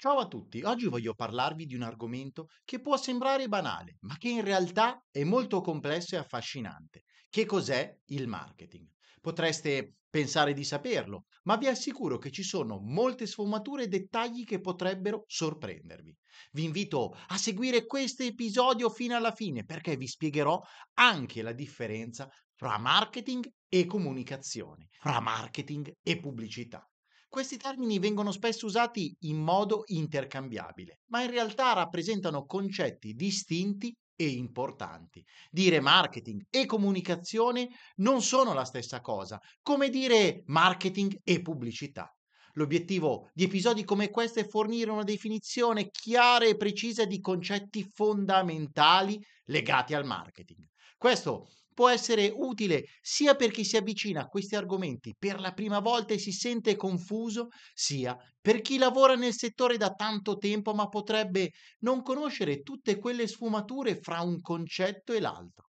Ciao a tutti, oggi voglio parlarvi di un argomento che può sembrare banale, ma che in realtà è molto complesso e affascinante. Che cos'è il marketing? Potreste pensare di saperlo, ma vi assicuro che ci sono molte sfumature e dettagli che potrebbero sorprendervi. Vi invito a seguire questo episodio fino alla fine perché vi spiegherò anche la differenza fra marketing e comunicazione, fra marketing e pubblicità. Questi termini vengono spesso usati in modo intercambiabile, ma in realtà rappresentano concetti distinti e importanti. Dire marketing e comunicazione non sono la stessa cosa, come dire marketing e pubblicità. L'obiettivo di episodi come questo è fornire una definizione chiara e precisa di concetti fondamentali legati al marketing. Questo può essere utile sia per chi si avvicina a questi argomenti per la prima volta e si sente confuso, sia per chi lavora nel settore da tanto tempo ma potrebbe non conoscere tutte quelle sfumature fra un concetto e l'altro.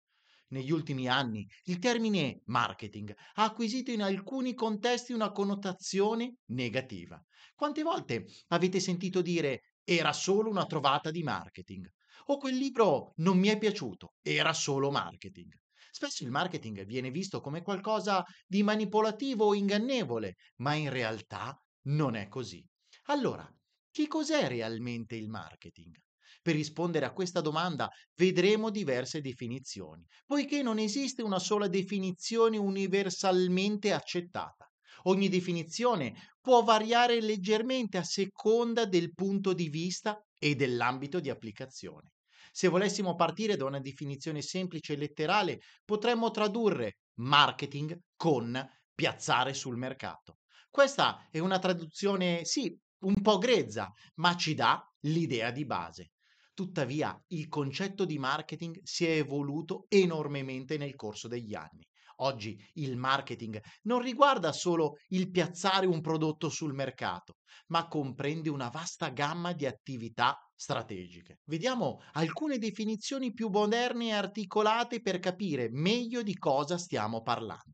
Negli ultimi anni il termine marketing ha acquisito in alcuni contesti una connotazione negativa. Quante volte avete sentito dire era solo una trovata di marketing? O quel libro non mi è piaciuto, era solo marketing. Spesso il marketing viene visto come qualcosa di manipolativo o ingannevole, ma in realtà non è così. Allora, che cos'è realmente il marketing? Per rispondere a questa domanda vedremo diverse definizioni, poiché non esiste una sola definizione universalmente accettata. Ogni definizione può variare leggermente a seconda del punto di vista e dell'ambito di applicazione. Se volessimo partire da una definizione semplice e letterale, potremmo tradurre marketing con piazzare sul mercato. Questa è una traduzione, sì, un po' grezza, ma ci dà l'idea di base. Tuttavia, il concetto di marketing si è evoluto enormemente nel corso degli anni. Oggi il marketing non riguarda solo il piazzare un prodotto sul mercato, ma comprende una vasta gamma di attività strategiche. Vediamo alcune definizioni più moderne e articolate per capire meglio di cosa stiamo parlando.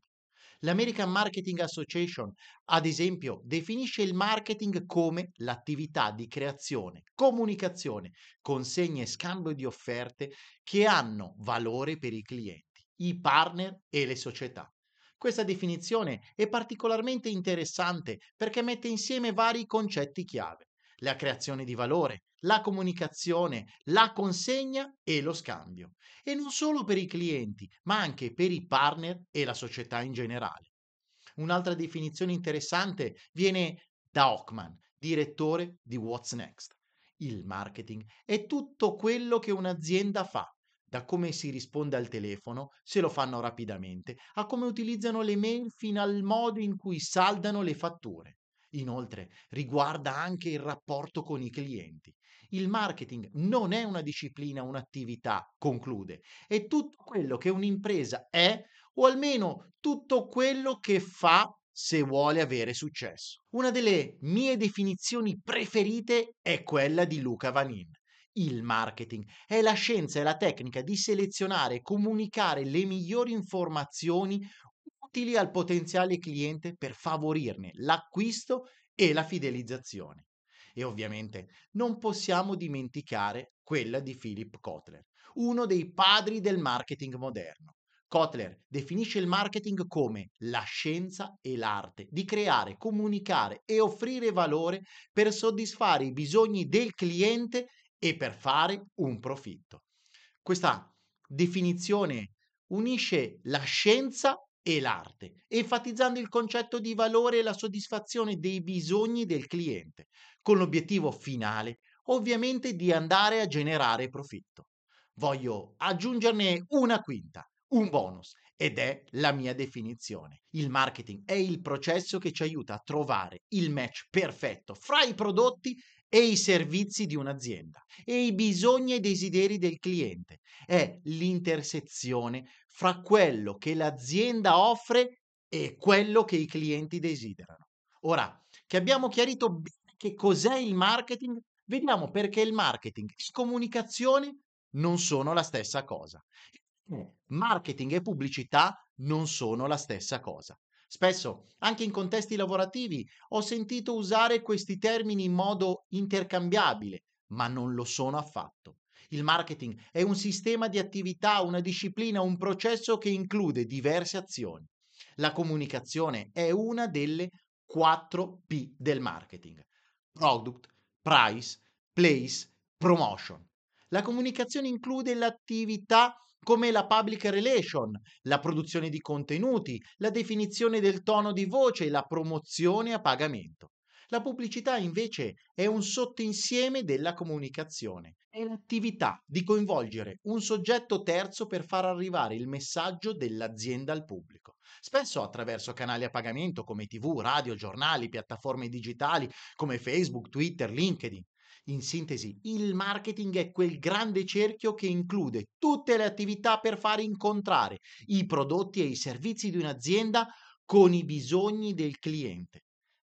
L'American Marketing Association, ad esempio, definisce il marketing come l'attività di creazione, comunicazione, consegna e scambio di offerte che hanno valore per i clienti i partner e le società. Questa definizione è particolarmente interessante perché mette insieme vari concetti chiave, la creazione di valore, la comunicazione, la consegna e lo scambio, e non solo per i clienti, ma anche per i partner e la società in generale. Un'altra definizione interessante viene da Hockman, direttore di What's Next. Il marketing è tutto quello che un'azienda fa da come si risponde al telefono, se lo fanno rapidamente, a come utilizzano le mail fino al modo in cui saldano le fatture. Inoltre, riguarda anche il rapporto con i clienti. Il marketing non è una disciplina, un'attività, conclude, è tutto quello che un'impresa è, o almeno tutto quello che fa se vuole avere successo. Una delle mie definizioni preferite è quella di Luca Vanin il marketing. È la scienza e la tecnica di selezionare e comunicare le migliori informazioni utili al potenziale cliente per favorirne l'acquisto e la fidelizzazione. E ovviamente non possiamo dimenticare quella di Philip Kotler, uno dei padri del marketing moderno. Kotler definisce il marketing come la scienza e l'arte di creare, comunicare e offrire valore per soddisfare i bisogni del cliente e per fare un profitto. Questa definizione unisce la scienza e l'arte, enfatizzando il concetto di valore e la soddisfazione dei bisogni del cliente, con l'obiettivo finale ovviamente di andare a generare profitto. Voglio aggiungerne una quinta, un bonus, ed è la mia definizione. Il marketing è il processo che ci aiuta a trovare il match perfetto fra i prodotti e i servizi di un'azienda e i bisogni e i desideri del cliente. È l'intersezione fra quello che l'azienda offre e quello che i clienti desiderano. Ora, che abbiamo chiarito bene che cos'è il marketing, vediamo perché il marketing e comunicazione non sono la stessa cosa. Eh, marketing e pubblicità non sono la stessa cosa. Spesso, anche in contesti lavorativi, ho sentito usare questi termini in modo intercambiabile, ma non lo sono affatto. Il marketing è un sistema di attività, una disciplina, un processo che include diverse azioni. La comunicazione è una delle 4 P del marketing. Product, price, place, promotion. La comunicazione include l'attività come la public relation, la produzione di contenuti, la definizione del tono di voce e la promozione a pagamento. La pubblicità invece è un sottoinsieme della comunicazione, è l'attività di coinvolgere un soggetto terzo per far arrivare il messaggio dell'azienda al pubblico, spesso attraverso canali a pagamento come tv, radio, giornali, piattaforme digitali come Facebook, Twitter, LinkedIn. In sintesi, il marketing è quel grande cerchio che include tutte le attività per far incontrare i prodotti e i servizi di un'azienda con i bisogni del cliente.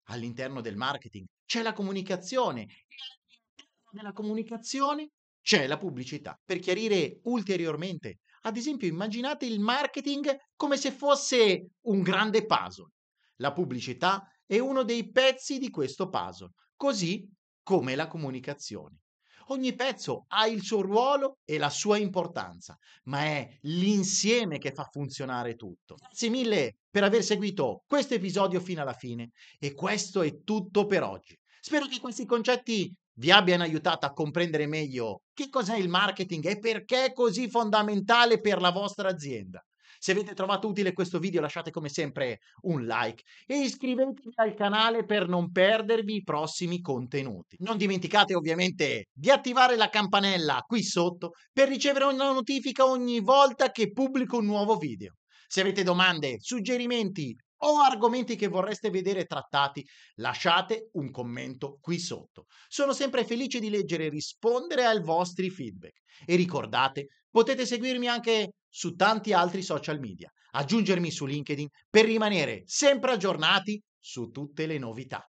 All'interno del marketing c'è la comunicazione e all'interno della comunicazione c'è la pubblicità. Per chiarire ulteriormente, ad esempio, immaginate il marketing come se fosse un grande puzzle. La pubblicità è uno dei pezzi di questo puzzle. Così come la comunicazione. Ogni pezzo ha il suo ruolo e la sua importanza, ma è l'insieme che fa funzionare tutto. Grazie mille per aver seguito questo episodio fino alla fine e questo è tutto per oggi. Spero che questi concetti vi abbiano aiutato a comprendere meglio che cos'è il marketing e perché è così fondamentale per la vostra azienda. Se avete trovato utile questo video lasciate come sempre un like e iscrivetevi al canale per non perdervi i prossimi contenuti. Non dimenticate ovviamente di attivare la campanella qui sotto per ricevere una notifica ogni volta che pubblico un nuovo video. Se avete domande, suggerimenti o argomenti che vorreste vedere trattati, lasciate un commento qui sotto. Sono sempre felice di leggere e rispondere ai vostri feedback. E ricordate, potete seguirmi anche su tanti altri social media, aggiungermi su LinkedIn per rimanere sempre aggiornati su tutte le novità.